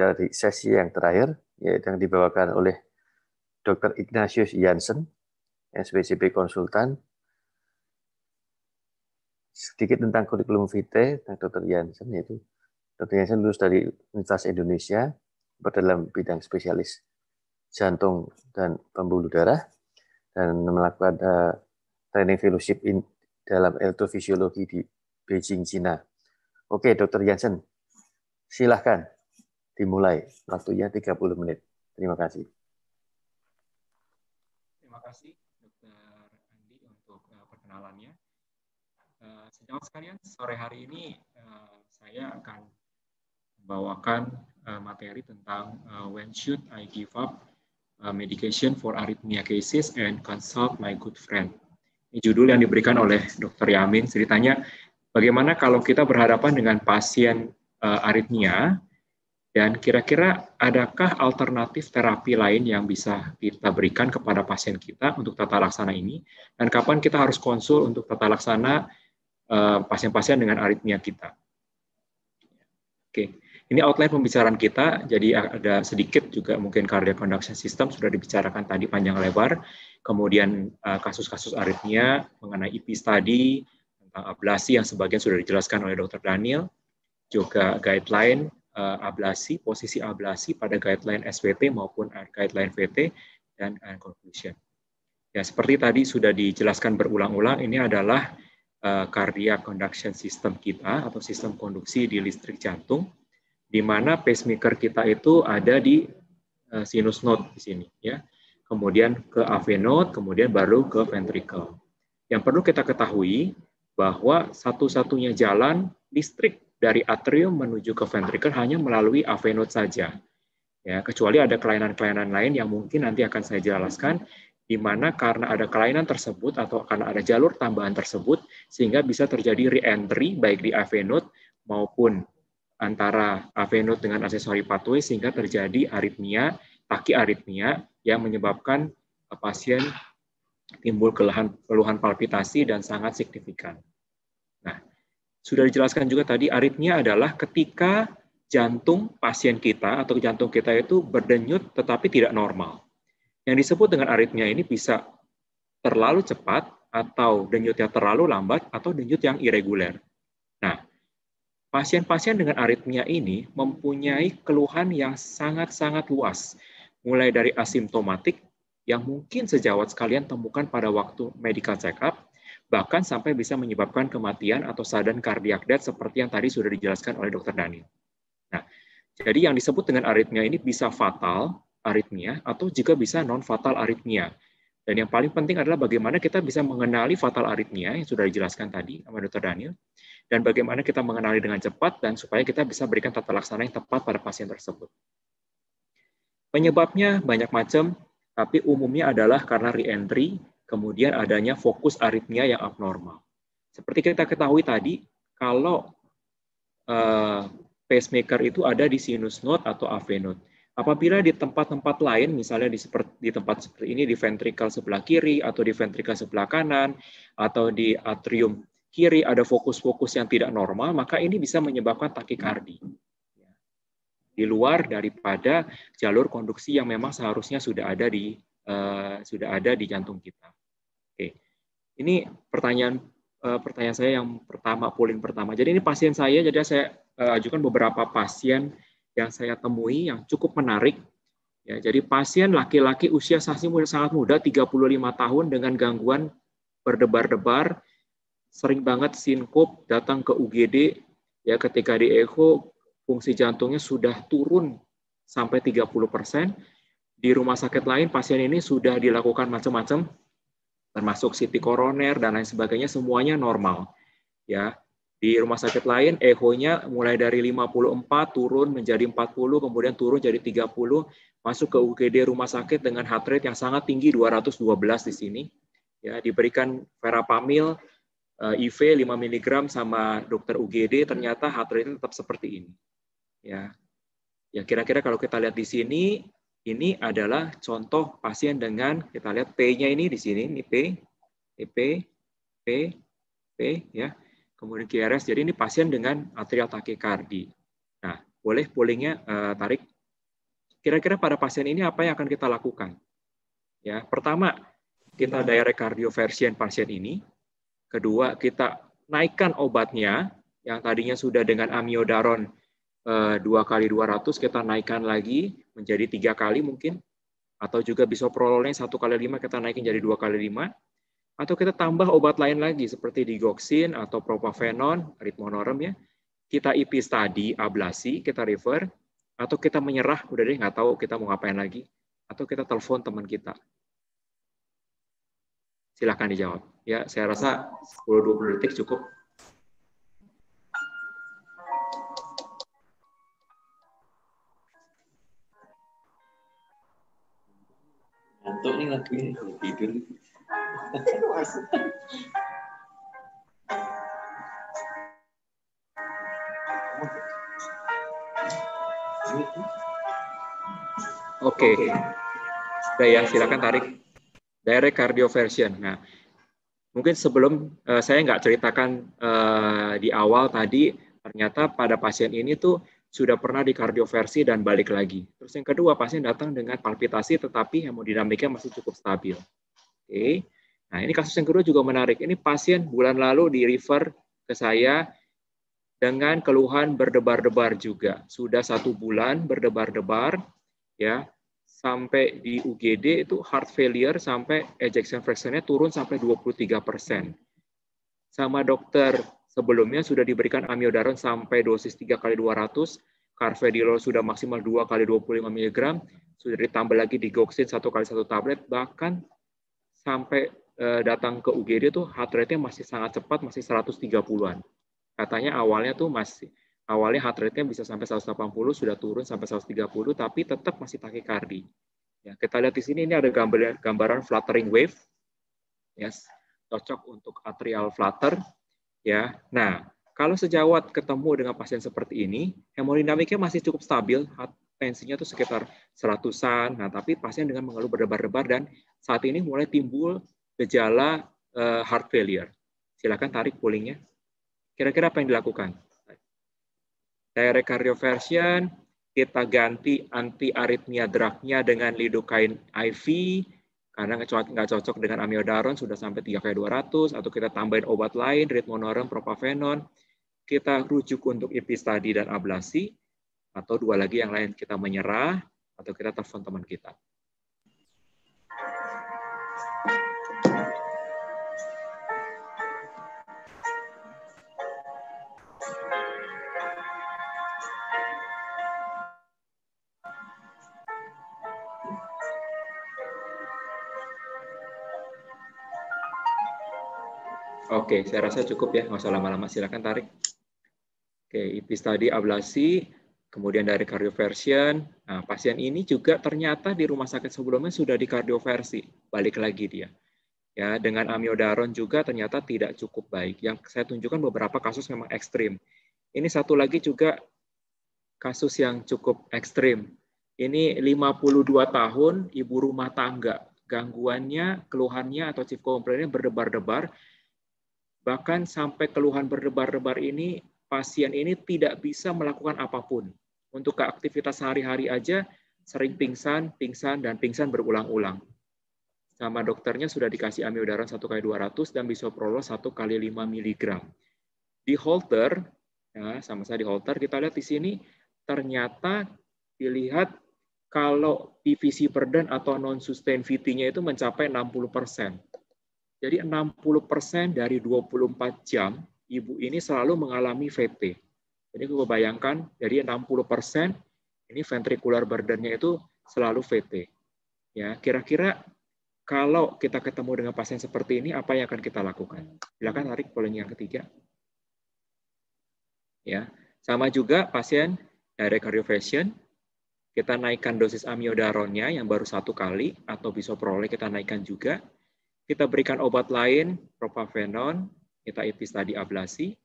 dari sesi yang terakhir yaitu yang dibawakan oleh Dr. Ignatius Jansen, SPCB konsultan. Sedikit tentang kurikulum vitae tentang Dr. Jansen yaitu Dr. Jansen lulus dari Universitas Indonesia berdalam bidang spesialis jantung dan pembuluh darah dan melakukan uh, training fellowship in, dalam elektrofisiologi di Beijing, Cina. Oke, Dr. Jansen, silahkan dimulai. Waktunya 30 menit. Terima kasih. Terima kasih Dr. Andi untuk eh, perkenalannya. Uh, sejauh sekalian, sore hari ini eh, saya akan membawakan materi tentang When Should I Give Up Medication for Arrhythmia Cases and Consult My Good Friend. Ini judul yang diberikan oleh Dr. Yamin. Ceritanya, bagaimana kalau kita berhadapan dengan pasien uh, aritmia dan kira-kira adakah alternatif terapi lain yang bisa kita berikan kepada pasien kita untuk tata laksana ini? Dan kapan kita harus konsul untuk tata laksana eh, pasien-pasien dengan aritmia kita? Oke, ini outline pembicaraan kita. Jadi ada sedikit juga mungkin cardiac conduction system sudah dibicarakan tadi panjang lebar. Kemudian eh, kasus-kasus aritmia mengenai EP study, tentang ablasi yang sebagian sudah dijelaskan oleh Dr. Daniel, juga guideline, Eh, ablasi, posisi ablasi pada guideline SWT maupun eh, guideline VT dan eh, conclusion. Ya, seperti tadi sudah dijelaskan berulang-ulang, ini adalah uh, cardiac conduction system kita atau sistem konduksi di listrik jantung, di mana pacemaker kita itu ada di uh, sinus node di sini, ya. Kemudian ke AV node, kemudian baru ke ventricle. Yang perlu kita ketahui bahwa satu-satunya jalan listrik dari atrium menuju ke ventricle hanya melalui node saja. Ya, kecuali ada kelainan-kelainan lain yang mungkin nanti akan saya jelaskan di mana karena ada kelainan tersebut atau karena ada jalur tambahan tersebut sehingga bisa terjadi re-entry baik di node maupun antara node dengan aksesori pathway sehingga terjadi aritmia, aritmia yang menyebabkan eh, pasien timbul keluhan, keluhan palpitasi dan sangat signifikan. Sudah dijelaskan juga tadi, aritmia adalah ketika jantung pasien kita atau jantung kita itu berdenyut tetapi tidak normal. Yang disebut dengan aritmia ini bisa terlalu cepat atau denyutnya terlalu lambat atau denyut yang irreguler. Nah, pasien-pasien dengan aritmia ini mempunyai keluhan yang sangat-sangat luas, mulai dari asimptomatik yang mungkin sejawat sekalian temukan pada waktu medical check-up, bahkan sampai bisa menyebabkan kematian atau sudden cardiac death seperti yang tadi sudah dijelaskan oleh dokter Daniel. Nah, jadi yang disebut dengan aritmia ini bisa fatal aritmia atau juga bisa non fatal aritmia. Dan yang paling penting adalah bagaimana kita bisa mengenali fatal aritmia yang sudah dijelaskan tadi sama dokter Daniel dan bagaimana kita mengenali dengan cepat dan supaya kita bisa berikan tata laksana yang tepat pada pasien tersebut. Penyebabnya banyak macam, tapi umumnya adalah karena reentry kemudian adanya fokus aritmia yang abnormal. Seperti kita ketahui tadi, kalau uh, pacemaker itu ada di sinus node atau AV node. Apabila di tempat-tempat lain, misalnya di, seperti, di tempat seperti ini, di ventrikel sebelah kiri, atau di ventrikel sebelah kanan, atau di atrium kiri ada fokus-fokus yang tidak normal, maka ini bisa menyebabkan takikardi. Di luar daripada jalur konduksi yang memang seharusnya sudah ada di uh, sudah ada di jantung kita. Oke. Ini pertanyaan eh, pertanyaan saya yang pertama polling pertama. Jadi ini pasien saya jadi saya eh, ajukan beberapa pasien yang saya temui yang cukup menarik. Ya, jadi pasien laki-laki usia sangat muda 35 tahun dengan gangguan berdebar-debar, sering banget sinkop, datang ke UGD, ya ketika di echo fungsi jantungnya sudah turun sampai 30%. Di rumah sakit lain pasien ini sudah dilakukan macam-macam termasuk CT koroner dan lain sebagainya semuanya normal. Ya. Di rumah sakit lain EHO-nya mulai dari 54 turun menjadi 40, kemudian turun jadi 30, masuk ke UGD rumah sakit dengan heart rate yang sangat tinggi 212 di sini. Ya, diberikan verapamil IV 5 mg sama dokter UGD ternyata heart rate tetap seperti ini. Ya. Ya kira-kira kalau kita lihat di sini ini adalah contoh pasien dengan kita lihat P-nya ini di sini, ini P, ini P, P, P, ya. Kemudian QRS, jadi ini pasien dengan atrial takikardi. Nah, boleh pollingnya uh, eh, tarik. Kira-kira pada pasien ini apa yang akan kita lakukan? Ya, pertama kita direct cardioversion pasien ini. Kedua, kita naikkan obatnya yang tadinya sudah dengan amiodaron Eh, dua kali 200 kita naikkan lagi menjadi tiga kali mungkin atau juga bisa bisoprololnya satu kali lima kita naikin jadi dua kali lima atau kita tambah obat lain lagi seperti digoxin atau propafenon ritmonorum ya kita ipis tadi ablasi kita refer atau kita menyerah udah deh nggak tahu kita mau ngapain lagi atau kita telepon teman kita silahkan dijawab ya saya rasa 10-20 detik cukup ngantuk nih lagi tidur. Oke. Okay. Daya silakan tarik. Direct version. Nah, mungkin sebelum uh, saya nggak ceritakan uh, di awal tadi ternyata pada pasien ini tuh sudah pernah di kardioversi dan balik lagi. Terus yang kedua, pasien datang dengan palpitasi tetapi hemodinamiknya masih cukup stabil. Oke. Okay. Nah, ini kasus yang kedua juga menarik. Ini pasien bulan lalu di refer ke saya dengan keluhan berdebar-debar juga. Sudah satu bulan berdebar-debar, ya sampai di UGD itu heart failure sampai ejection fractionnya turun sampai 23 persen. Sama dokter Sebelumnya sudah diberikan amiodaron sampai dosis 3 kali 200, carvedilol sudah maksimal 2 kali 25 mg, sudah ditambah lagi digoxin 1 kali 1 tablet, bahkan sampai eh, datang ke UGD tuh heart rate-nya masih sangat cepat, masih 130-an. Katanya awalnya tuh masih awalnya heart rate-nya bisa sampai 180, sudah turun sampai 130, tapi tetap masih kardi. Ya, kita lihat di sini ini ada gambaran, gambaran fluttering wave. Yes, cocok untuk atrial flutter. Ya. Nah, kalau sejawat ketemu dengan pasien seperti ini, hemodinamiknya masih cukup stabil, tensinya itu sekitar seratusan. Nah, tapi pasien dengan mengeluh berdebar-debar dan saat ini mulai timbul gejala uh, heart failure. Silakan tarik pulingnya. Kira-kira apa yang dilakukan? Direct cardioversion, kita ganti antiaritmia drugnya dengan lidokain IV, karena nggak cocok dengan amiodaron sudah sampai 3 kali 200 atau kita tambahin obat lain ritmonorem, propafenon kita rujuk untuk epistadi dan ablasi atau dua lagi yang lain kita menyerah atau kita telepon teman kita. Oke, saya rasa cukup ya, nggak usah lama-lama. Silakan tarik. Oke, IPIS tadi ablasi, kemudian dari kardioversion. Nah, pasien ini juga ternyata di rumah sakit sebelumnya sudah di kardioversi. Balik lagi dia. Ya, dengan amiodaron juga ternyata tidak cukup baik. Yang saya tunjukkan beberapa kasus memang ekstrim. Ini satu lagi juga kasus yang cukup ekstrim. Ini 52 tahun, ibu rumah tangga. Gangguannya, keluhannya, atau chief komplainnya berdebar-debar Bahkan sampai keluhan berdebar-debar ini, pasien ini tidak bisa melakukan apapun. Untuk ke aktivitas sehari-hari aja, sering pingsan, pingsan, dan pingsan berulang-ulang. Sama dokternya sudah dikasih amiodaron 1 kali 200 dan bisoprolol 1 kali 5 mg. Di holter, ya, sama saya di holter, kita lihat di sini, ternyata dilihat kalau PVC burden atau non-sustained VT-nya itu mencapai 60 persen jadi 60% dari 24 jam ibu ini selalu mengalami VT. Jadi gue bayangkan dari 60% ini ventricular burden itu selalu VT. Ya, kira-kira kalau kita ketemu dengan pasien seperti ini apa yang akan kita lakukan? Silakan tarik polling yang ketiga. Ya, sama juga pasien dari cardioversion, kita naikkan dosis amiodaronnya yang baru satu kali atau bisoprolol kita naikkan juga kita berikan obat lain, propafenon, kita ipis tadi ablasi,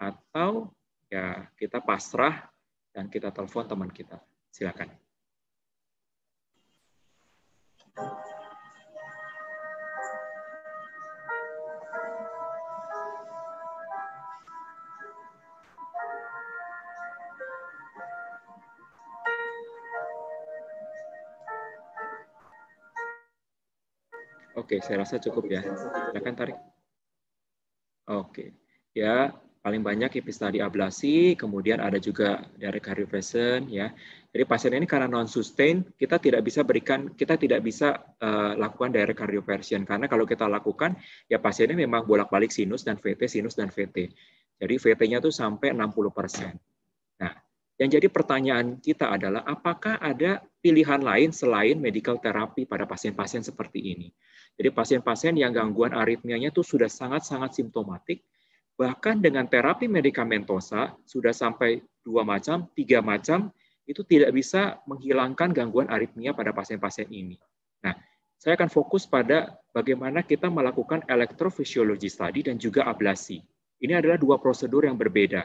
atau ya kita pasrah dan kita telepon teman kita. Silakan. Thank you. Oke, saya rasa cukup ya. Silakan tarik. Oke. Ya, paling banyak case ablasi, kemudian ada juga dari cardiovascular ya. Jadi pasien ini karena non sustain, kita tidak bisa berikan, kita tidak bisa uh, lakukan dari cardioversion karena kalau kita lakukan ya pasiennya memang bolak-balik sinus dan VT, sinus dan VT. Jadi VT-nya tuh sampai 60%. Nah, yang jadi pertanyaan kita adalah apakah ada pilihan lain selain medical therapy pada pasien-pasien seperti ini? Jadi pasien-pasien yang gangguan aritmianya itu sudah sangat-sangat simptomatik, bahkan dengan terapi medikamentosa sudah sampai dua macam, tiga macam, itu tidak bisa menghilangkan gangguan aritmia pada pasien-pasien ini. Nah, saya akan fokus pada bagaimana kita melakukan elektrofisiologi tadi dan juga ablasi. Ini adalah dua prosedur yang berbeda.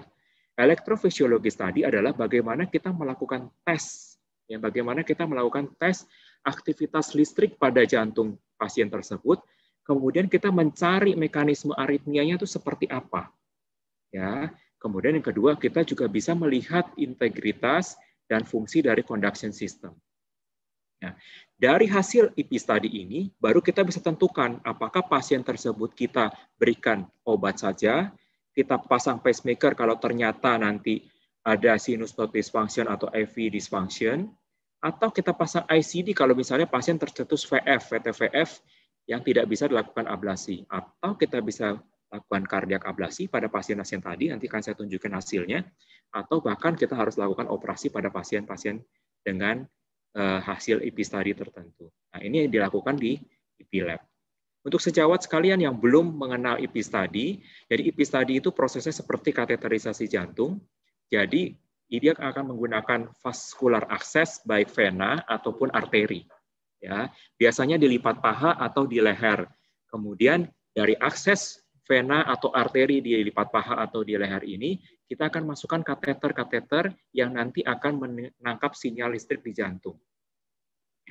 Elektrofisiologi tadi adalah bagaimana kita melakukan tes, ya, bagaimana kita melakukan tes aktivitas listrik pada jantung pasien tersebut, kemudian kita mencari mekanisme aritmianya itu seperti apa. Ya, kemudian yang kedua kita juga bisa melihat integritas dan fungsi dari conduction system. Nah, dari hasil IP study ini, baru kita bisa tentukan apakah pasien tersebut kita berikan obat saja, kita pasang pacemaker kalau ternyata nanti ada sinus dysfunction atau AV dysfunction, atau kita pasang ICD kalau misalnya pasien tercetus VF, VTVF yang tidak bisa dilakukan ablasi, atau kita bisa lakukan kardiak ablasi pada pasien-pasien tadi, nanti akan saya tunjukkan hasilnya, atau bahkan kita harus lakukan operasi pada pasien-pasien dengan eh, hasil EPISTADI tertentu. Nah, ini dilakukan di IP Lab. Untuk sejawat sekalian yang belum mengenal IP jadi IP itu prosesnya seperti kateterisasi jantung. Jadi dia akan menggunakan vascular access baik vena ataupun arteri. Ya, biasanya dilipat paha atau di leher. Kemudian dari akses vena atau arteri di lipat paha atau di leher ini, kita akan masukkan kateter-kateter yang nanti akan menangkap sinyal listrik di jantung.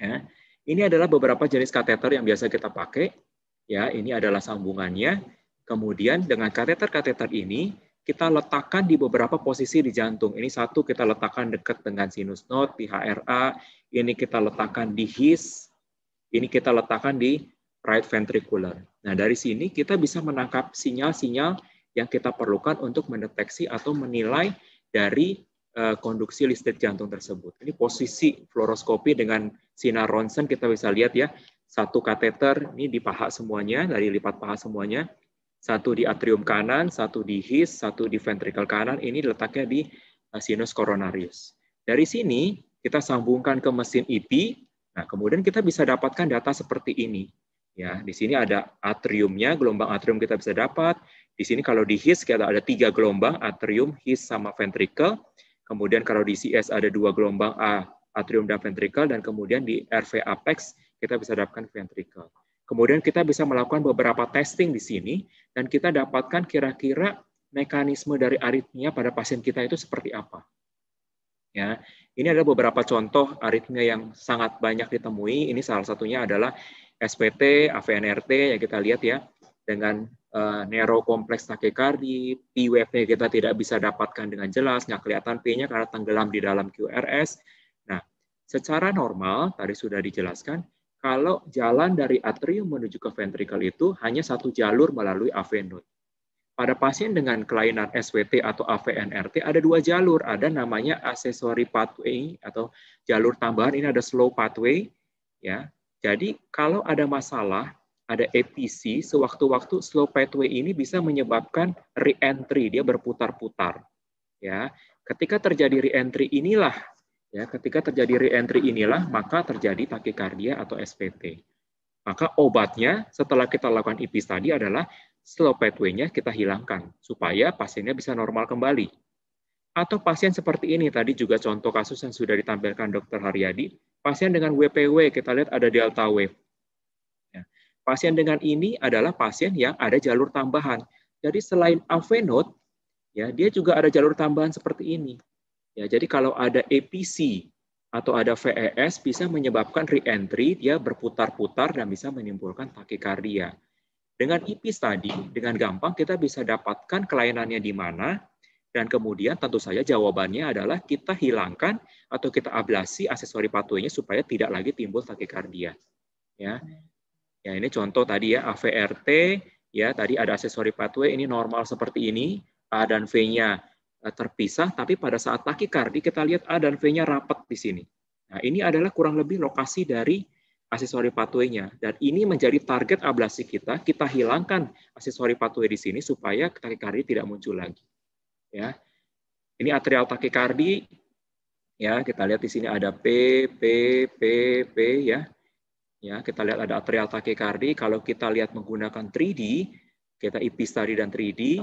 Ya. Ini adalah beberapa jenis kateter yang biasa kita pakai. Ya, ini adalah sambungannya. Kemudian dengan kateter-kateter ini, kita letakkan di beberapa posisi di jantung. Ini satu kita letakkan dekat dengan sinus node, di HRA, ini kita letakkan di his, ini kita letakkan di right ventricular. Nah, dari sini kita bisa menangkap sinyal-sinyal yang kita perlukan untuk mendeteksi atau menilai dari eh, konduksi listrik jantung tersebut. Ini posisi fluoroskopi dengan sinar ronsen kita bisa lihat ya, satu kateter ini di paha semuanya, dari lipat paha semuanya, satu di atrium kanan, satu di his, satu di ventrikel kanan, ini letaknya di eh, sinus coronarius. Dari sini, kita sambungkan ke mesin EP, nah kemudian kita bisa dapatkan data seperti ini. Ya, di sini ada atriumnya, gelombang atrium kita bisa dapat. Di sini kalau di his kita ada tiga gelombang, atrium, his, sama ventrikel. Kemudian kalau di CS ada dua gelombang A, atrium dan ventrikel, dan kemudian di RV apex kita bisa dapatkan ventrikel. Kemudian kita bisa melakukan beberapa testing di sini, dan kita dapatkan kira-kira mekanisme dari aritmia pada pasien kita itu seperti apa. Ya, ini ada beberapa contoh aritmia yang sangat banyak ditemui. Ini salah satunya adalah SPT, AVNRT, ya kita lihat ya, dengan uh, kompleks takikardi, P wave-nya kita tidak bisa dapatkan dengan jelas, nggak kelihatan P-nya karena tenggelam di dalam QRS. Nah, secara normal, tadi sudah dijelaskan, kalau jalan dari atrium menuju ke ventrikel itu hanya satu jalur melalui AV node. Pada pasien dengan kelainan SWT atau AVNRT ada dua jalur, ada namanya accessory pathway atau jalur tambahan ini ada slow pathway ya. Jadi kalau ada masalah ada APC, sewaktu-waktu slow pathway ini bisa menyebabkan reentry dia berputar-putar. Ya, ketika terjadi reentry inilah Ya, ketika terjadi re-entry inilah maka terjadi takikardia atau SPT. Maka obatnya setelah kita lakukan IP tadi adalah slow pathway-nya kita hilangkan supaya pasiennya bisa normal kembali. Atau pasien seperti ini tadi juga contoh kasus yang sudah ditampilkan Dr. Haryadi, pasien dengan WPW kita lihat ada delta wave. Ya. Pasien dengan ini adalah pasien yang ada jalur tambahan. Jadi selain AV node, ya dia juga ada jalur tambahan seperti ini. Ya, jadi kalau ada APC atau ada VES bisa menyebabkan reentry, entry dia berputar-putar dan bisa menimbulkan takikardia. Dengan IP tadi, dengan gampang kita bisa dapatkan kelainannya di mana, dan kemudian tentu saja jawabannya adalah kita hilangkan atau kita ablasi aksesori patuenya supaya tidak lagi timbul takikardia. Ya. Ya, ini contoh tadi ya AVRT, ya tadi ada aksesori pathway ini normal seperti ini, A dan V-nya Eh, terpisah, tapi pada saat takikardi kita lihat A dan V-nya rapat di sini. Nah, ini adalah kurang lebih lokasi dari aksesori patuenya dan ini menjadi target ablasi kita. Kita hilangkan aksesori patue di sini supaya takikardi tidak muncul lagi. Ya. Ini atrial takikardi ya, kita lihat di sini ada P P P P ya. Ya, kita lihat ada atrial takikardi. Kalau kita lihat menggunakan 3D, kita ipis tadi dan 3D,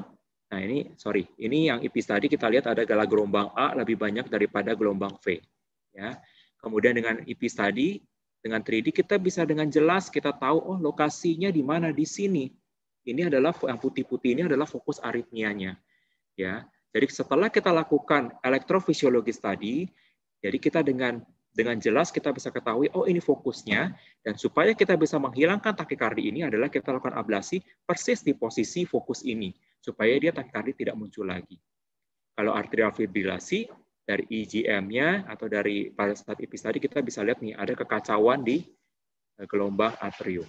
Nah ini, sorry, ini yang IPIS tadi kita lihat ada gala gelombang A lebih banyak daripada gelombang V. Ya. Kemudian dengan IPIS tadi, dengan 3D kita bisa dengan jelas kita tahu, oh lokasinya di mana di sini. Ini adalah yang putih-putih ini adalah fokus aritmianya. Ya. Jadi setelah kita lakukan elektrofisiologis tadi, jadi kita dengan dengan jelas kita bisa ketahui oh ini fokusnya dan supaya kita bisa menghilangkan takikardi ini adalah kita lakukan ablasi persis di posisi fokus ini supaya dia takikardi tidak muncul lagi. Kalau arterial fibrilasi dari egm nya atau dari pada saat ipis tadi kita bisa lihat nih ada kekacauan di eh, gelombang atrium.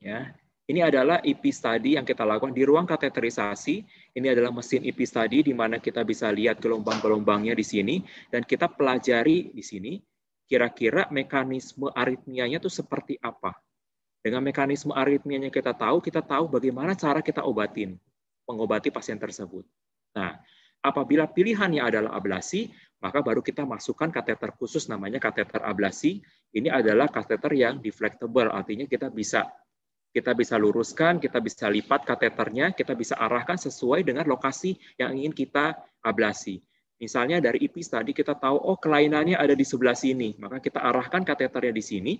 Ya, ini adalah IP tadi yang kita lakukan di ruang kateterisasi. Ini adalah mesin IP tadi di mana kita bisa lihat gelombang-gelombangnya di sini dan kita pelajari di sini kira-kira mekanisme aritmianya itu seperti apa. Dengan mekanisme aritmianya kita tahu, kita tahu bagaimana cara kita obatin mengobati pasien tersebut. Nah, apabila pilihannya adalah ablasi, maka baru kita masukkan kateter khusus namanya kateter ablasi. Ini adalah kateter yang deflectable, artinya kita bisa kita bisa luruskan, kita bisa lipat kateternya, kita bisa arahkan sesuai dengan lokasi yang ingin kita ablasi. Misalnya dari IPIS tadi kita tahu, oh kelainannya ada di sebelah sini, maka kita arahkan kateternya di sini,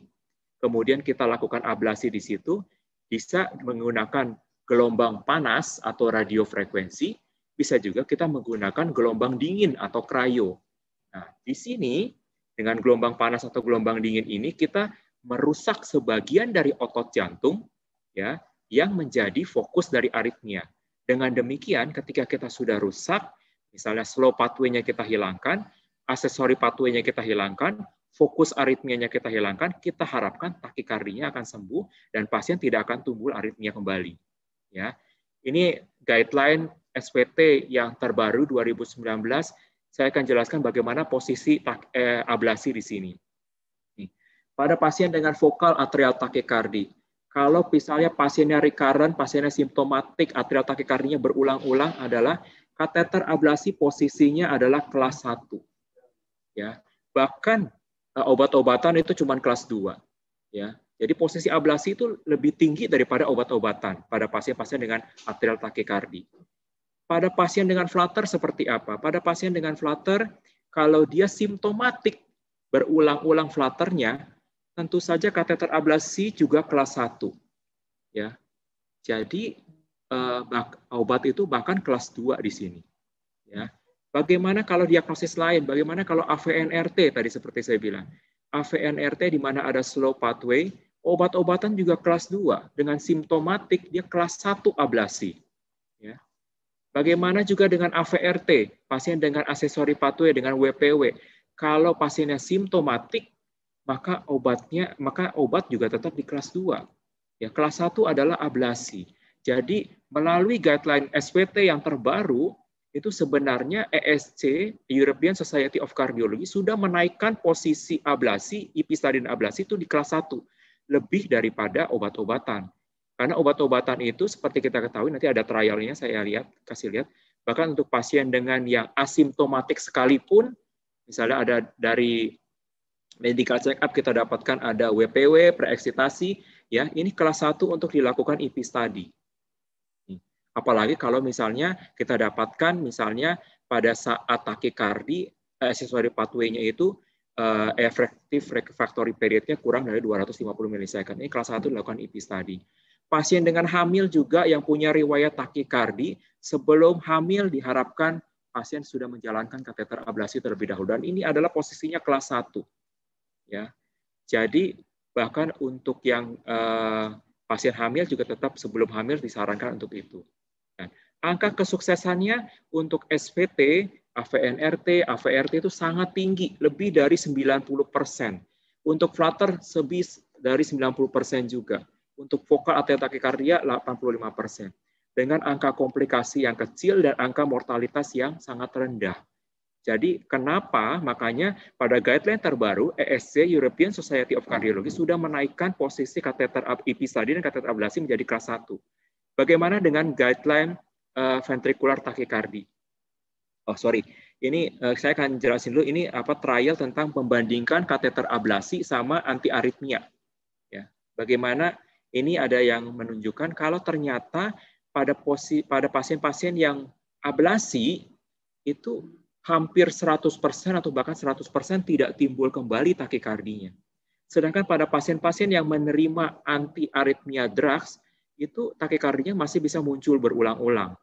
kemudian kita lakukan ablasi di situ, bisa menggunakan gelombang panas atau radio frekuensi bisa juga kita menggunakan gelombang dingin atau krayo. Nah, di sini dengan gelombang panas atau gelombang dingin ini kita merusak sebagian dari otot jantung ya yang menjadi fokus dari aritmia. Dengan demikian ketika kita sudah rusak, misalnya slow pathway-nya kita hilangkan, aksesori pathway-nya kita hilangkan, fokus aritmianya kita hilangkan, kita harapkan takikardinya akan sembuh dan pasien tidak akan tumbuh aritmia kembali. Ya, ini guideline SPT yang terbaru 2019. Saya akan jelaskan bagaimana posisi tak, eh, ablasi di sini. Pada pasien dengan vokal atrial takikardi, kalau misalnya pasiennya recurrent, pasiennya simptomatik atrial takikardinya berulang-ulang adalah kateter ablasi posisinya adalah kelas 1. Ya. Bahkan eh, obat-obatan itu cuma kelas 2. Ya. Jadi posisi ablasi itu lebih tinggi daripada obat-obatan pada pasien-pasien dengan atrial takikardi. Pada pasien dengan flutter seperti apa? Pada pasien dengan flutter, kalau dia simptomatik berulang-ulang flutternya, tentu saja kateter ablasi juga kelas 1. Ya. Jadi eh, obat itu bahkan kelas 2 di sini. Ya. Bagaimana kalau diagnosis lain? Bagaimana kalau AVNRT tadi seperti saya bilang? AVNRT di mana ada slow pathway, Obat-obatan juga kelas 2 dengan simptomatik dia kelas 1 ablasi. Ya. Bagaimana juga dengan AVRT, pasien dengan aksesori patuya dengan WPW. Kalau pasiennya simptomatik, maka obatnya maka obat juga tetap di kelas 2. Ya, kelas 1 adalah ablasi. Jadi melalui guideline SWT yang terbaru itu sebenarnya ESC European Society of Cardiology sudah menaikkan posisi ablasi ipistadin ablasi itu di kelas 1 lebih daripada obat-obatan. Karena obat-obatan itu seperti kita ketahui nanti ada trialnya saya lihat kasih lihat bahkan untuk pasien dengan yang asimptomatik sekalipun misalnya ada dari medical check up kita dapatkan ada WPW preeksitasi ya ini kelas 1 untuk dilakukan IP study. Apalagi kalau misalnya kita dapatkan misalnya pada saat takikardi aksesoris eh, pathway-nya itu uh, efektif refractory periodnya kurang dari 250 milisecond. Ini kelas satu dilakukan EP study. Pasien dengan hamil juga yang punya riwayat takikardi, sebelum hamil diharapkan pasien sudah menjalankan kateter ablasi terlebih dahulu. Dan ini adalah posisinya kelas 1. Ya. Jadi bahkan untuk yang uh, pasien hamil juga tetap sebelum hamil disarankan untuk itu. Dan angka kesuksesannya untuk SVT AVNRT, AVRT itu sangat tinggi, lebih dari 90 persen. Untuk flutter lebih dari 90 persen juga. Untuk vokal atau takikardia 85 persen. Dengan angka komplikasi yang kecil dan angka mortalitas yang sangat rendah. Jadi kenapa makanya pada guideline terbaru ESC European Society of Cardiology sudah menaikkan posisi kateter EP study dan kateter ablasi menjadi kelas 1. Bagaimana dengan guideline uh, eh, ventricular tachycardia? oh sorry, ini uh, saya akan jelasin dulu ini apa trial tentang membandingkan kateter ablasi sama antiaritmia. Ya, bagaimana ini ada yang menunjukkan kalau ternyata pada posi, pada pasien-pasien yang ablasi itu hampir 100% atau bahkan 100% tidak timbul kembali takikardinya. Sedangkan pada pasien-pasien yang menerima antiaritmia drugs itu takikardinya masih bisa muncul berulang-ulang.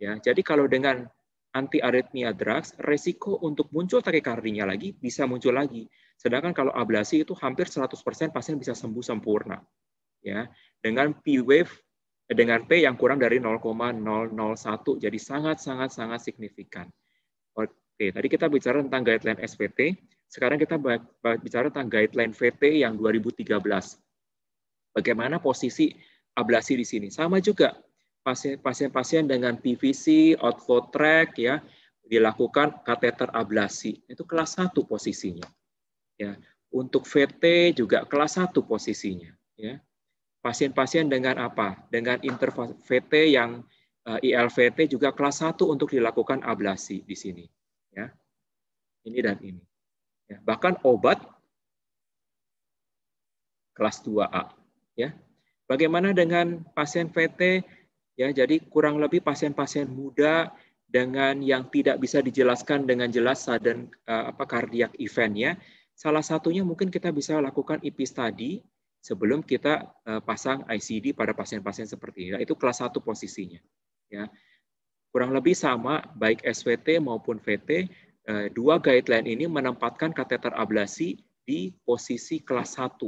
Ya, jadi kalau dengan Anti antiaritmia drugs, resiko untuk muncul takikardinya lagi bisa muncul lagi. Sedangkan kalau ablasi itu hampir 100% pasien bisa sembuh sempurna. Ya, dengan P wave eh, dengan P yang kurang dari 0,001 jadi sangat-sangat sangat signifikan. Oke, tadi kita bicara tentang guideline SVT sekarang kita bicara tentang guideline VT yang 2013. Bagaimana posisi ablasi di sini? Sama juga, pasien-pasien dengan PVC, outflow track, ya, dilakukan kateter ablasi. Itu kelas 1 posisinya. Ya. Untuk VT juga kelas 1 posisinya. Ya. Pasien-pasien dengan apa? Dengan interval VT yang uh, eh, ILVT juga kelas 1 untuk dilakukan ablasi di sini. Ya. Ini dan ini. Ya. Bahkan obat kelas 2A. Ya. Bagaimana dengan pasien VT Ya, jadi kurang lebih pasien-pasien muda dengan yang tidak bisa dijelaskan dengan jelas sudden uh, apa cardiac event ya. Salah satunya mungkin kita bisa lakukan EP study sebelum kita uh, pasang ICD pada pasien-pasien seperti ini. Nah, itu kelas satu posisinya. Ya. Kurang lebih sama baik SVT maupun VT, uh, eh, dua guideline ini menempatkan kateter ablasi di posisi kelas 1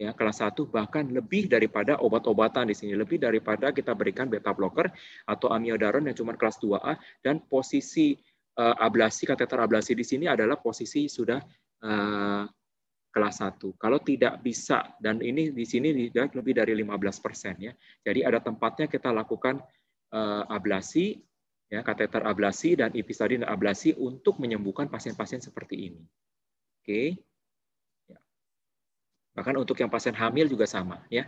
ya kelas 1 bahkan lebih daripada obat-obatan di sini lebih daripada kita berikan beta blocker atau amiodaron yang cuma kelas 2A dan posisi uh, ablasi kateter ablasi di sini adalah posisi sudah uh, kelas 1. Kalau tidak bisa dan ini di sini lebih dari 15% ya. Jadi ada tempatnya kita lakukan uh, ablasi ya kateter ablasi dan episodin ablasi untuk menyembuhkan pasien-pasien seperti ini. Oke. Okay. Bahkan untuk yang pasien hamil juga sama ya.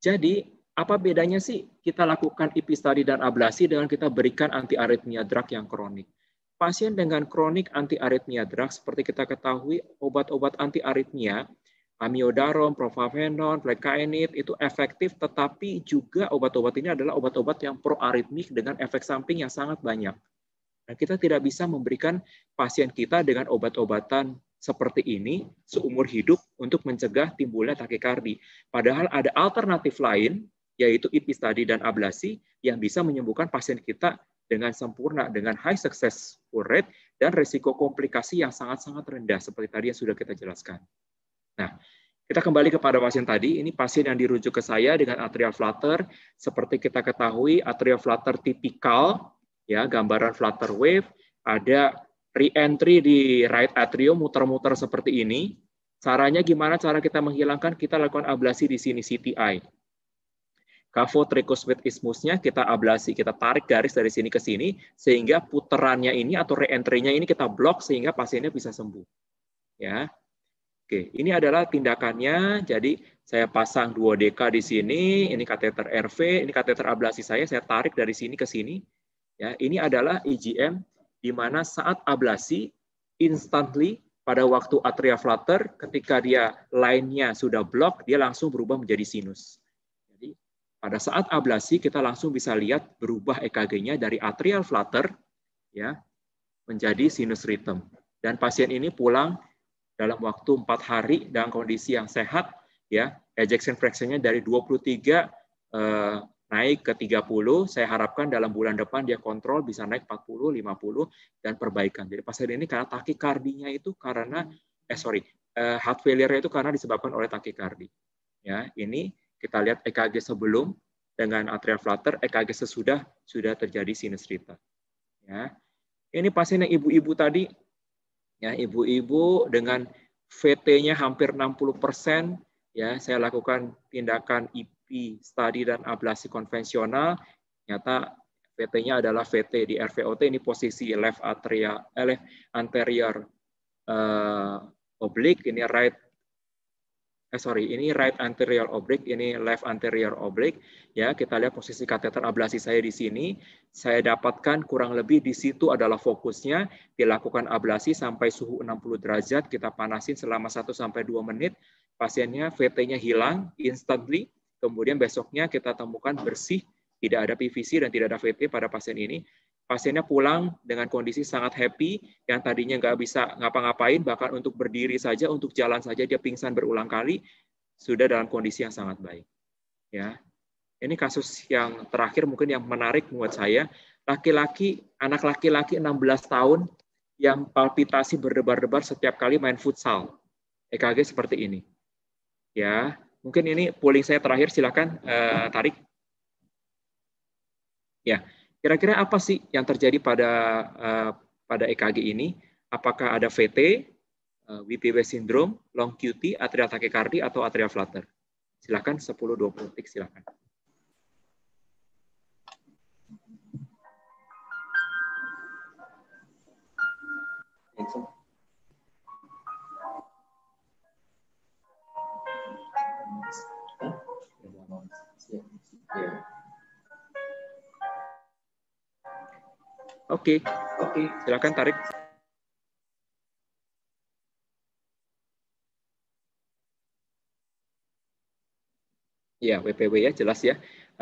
Jadi apa bedanya sih kita lakukan IP study dan ablasi dengan kita berikan antiaritmia drug yang kronik? Pasien dengan kronik antiaritmia drug seperti kita ketahui obat-obat antiaritmia amiodarom, profavenon, plecainib itu efektif tetapi juga obat-obat ini adalah obat-obat yang proaritmik dengan efek samping yang sangat banyak. Nah, kita tidak bisa memberikan pasien kita dengan obat-obatan seperti ini seumur hidup untuk mencegah timbulnya takikardi. Padahal ada alternatif lain, yaitu IPIS tadi dan ablasi, yang bisa menyembuhkan pasien kita dengan sempurna, dengan high success rate, dan resiko komplikasi yang sangat-sangat rendah, seperti tadi yang sudah kita jelaskan. Nah, kita kembali kepada pasien tadi. Ini pasien yang dirujuk ke saya dengan atrial flutter. Seperti kita ketahui, atrial flutter tipikal, ya gambaran flutter wave, ada re-entry di right atrium muter-muter seperti ini. Caranya gimana cara kita menghilangkan? Kita lakukan ablasi di sini CTI. Kavo tricuspid ismusnya kita ablasi, kita tarik garis dari sini ke sini sehingga puterannya ini atau re-entry-nya ini kita blok sehingga pasiennya bisa sembuh. Ya. Oke, ini adalah tindakannya. Jadi saya pasang 2DK di sini, ini kateter RV, ini kateter ablasi saya, saya tarik dari sini ke sini. Ya, ini adalah EGM di mana saat ablasi instantly pada waktu atria flutter ketika dia lainnya sudah block dia langsung berubah menjadi sinus. Jadi pada saat ablasi kita langsung bisa lihat berubah EKG-nya dari atrial flutter ya menjadi sinus rhythm. Dan pasien ini pulang dalam waktu empat hari dalam kondisi yang sehat ya ejection fractionnya dari 23 eh, naik ke 30, saya harapkan dalam bulan depan dia kontrol bisa naik 40, 50 dan perbaikan. Jadi pasien ini karena takikardinya itu karena eh sorry, eh, heart failure itu karena disebabkan oleh takikardi. Ya, ini kita lihat EKG sebelum dengan atrial flutter, EKG sesudah sudah terjadi sinus sinestrita. Ya. Ini pasien yang ibu-ibu tadi ya, ibu-ibu dengan VT-nya hampir 60 persen, ya saya lakukan tindakan IP terapi study dan ablasi konvensional, nyata VT-nya adalah VT di RVOT ini posisi left atria eh, left anterior uh, oblique ini right eh sorry ini right anterior oblique ini left anterior oblique ya kita lihat posisi kateter ablasi saya di sini saya dapatkan kurang lebih di situ adalah fokusnya dilakukan ablasi sampai suhu 60 derajat kita panasin selama 1 sampai 2 menit pasiennya VT-nya hilang instantly kemudian besoknya kita temukan bersih, tidak ada PVC dan tidak ada VT pada pasien ini. Pasiennya pulang dengan kondisi sangat happy, yang tadinya nggak bisa ngapa-ngapain, bahkan untuk berdiri saja, untuk jalan saja dia pingsan berulang kali, sudah dalam kondisi yang sangat baik. Ya, ini kasus yang terakhir mungkin yang menarik buat saya. Laki-laki, anak laki-laki 16 tahun yang palpitasi berdebar-debar setiap kali main futsal. EKG seperti ini. Ya, Mungkin ini polling saya terakhir, silakan uh, tarik. Ya, kira-kira apa sih yang terjadi pada uh, pada EKG ini? Apakah ada VT, uh, eh, WPW syndrome, long QT, atrial tachycardia atau atrial flutter? Silakan 10 20 detik silakan. Thank you. Oke, okay. oke. Okay. Silakan tarik. Ya, WPW ya, jelas ya.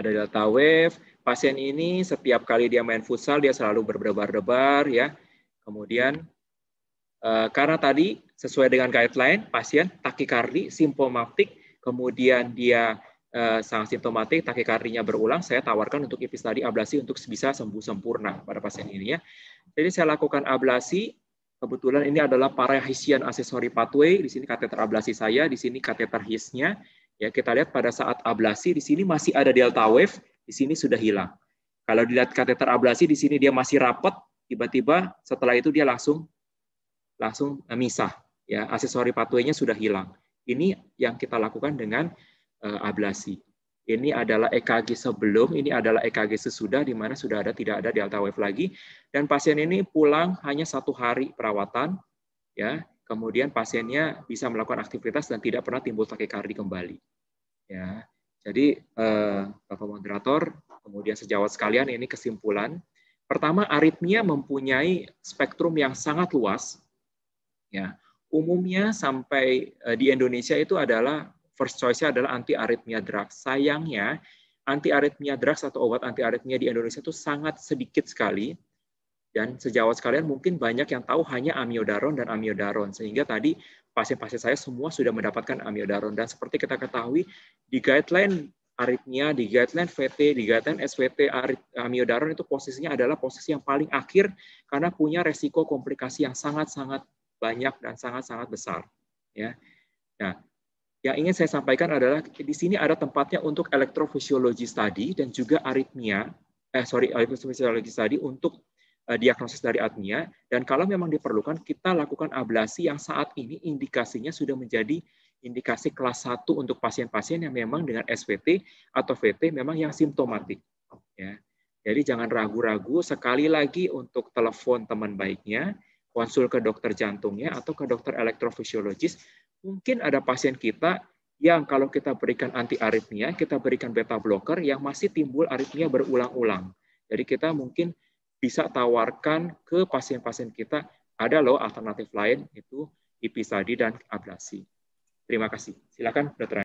Ada delta wave. Pasien ini setiap kali dia main futsal, dia selalu berdebar-debar ya. Kemudian, eh, karena tadi sesuai dengan guideline, pasien takikardi, simptomatik, kemudian dia Eh, sang simptomatik takikardinya berulang, saya tawarkan untuk IPIS tadi ablasi untuk bisa sembuh sempurna pada pasien ini ya. Jadi saya lakukan ablasi, kebetulan ini adalah parahisian accessory pathway, di sini kateter ablasi saya, di sini kateter hisnya. Ya, kita lihat pada saat ablasi di sini masih ada delta wave, di sini sudah hilang. Kalau dilihat kateter ablasi di sini dia masih rapat, tiba-tiba setelah itu dia langsung langsung eh, misah. Ya, aksesori pathway-nya sudah hilang. Ini yang kita lakukan dengan Eh, ablasi. Ini adalah EKG sebelum, ini adalah EKG sesudah, di mana sudah ada tidak ada delta wave lagi. Dan pasien ini pulang hanya satu hari perawatan, ya. Kemudian pasiennya bisa melakukan aktivitas dan tidak pernah timbul takikardi kembali. Ya, jadi eh, Bapak moderator, kemudian sejawat sekalian ini kesimpulan. Pertama, aritmia mempunyai spektrum yang sangat luas. Ya, umumnya sampai eh, di Indonesia itu adalah first choice-nya adalah antiaritmia drugs. Sayangnya, antiaritmia drugs atau obat antiaritmia di Indonesia itu sangat sedikit sekali. Dan sejawat sekalian mungkin banyak yang tahu hanya amiodaron dan amiodaron. Sehingga tadi pasien-pasien saya semua sudah mendapatkan amiodaron. Dan seperti kita ketahui, di guideline aritmia, di guideline VT, di guideline SVT, amiodaron itu posisinya adalah posisi yang paling akhir karena punya resiko komplikasi yang sangat-sangat banyak dan sangat-sangat besar. Ya. Nah, yang ingin saya sampaikan adalah di sini ada tempatnya untuk elektrofisiologi tadi dan juga aritmia, eh sorry elektrofisiologi tadi untuk eh, diagnosis dari aritmia. Dan kalau memang diperlukan, kita lakukan ablasi yang saat ini indikasinya sudah menjadi indikasi kelas 1 untuk pasien-pasien yang memang dengan SVT atau VT memang yang simptomatik. Ya. Jadi jangan ragu-ragu sekali lagi untuk telepon teman baiknya, konsul ke dokter jantungnya atau ke dokter elektrofisiologis mungkin ada pasien kita yang kalau kita berikan anti aritmia, kita berikan beta blocker yang masih timbul aritmia berulang-ulang. Jadi kita mungkin bisa tawarkan ke pasien-pasien kita ada loh alternatif lain itu ipisadi dan ablasi. Terima kasih. Silakan dokter.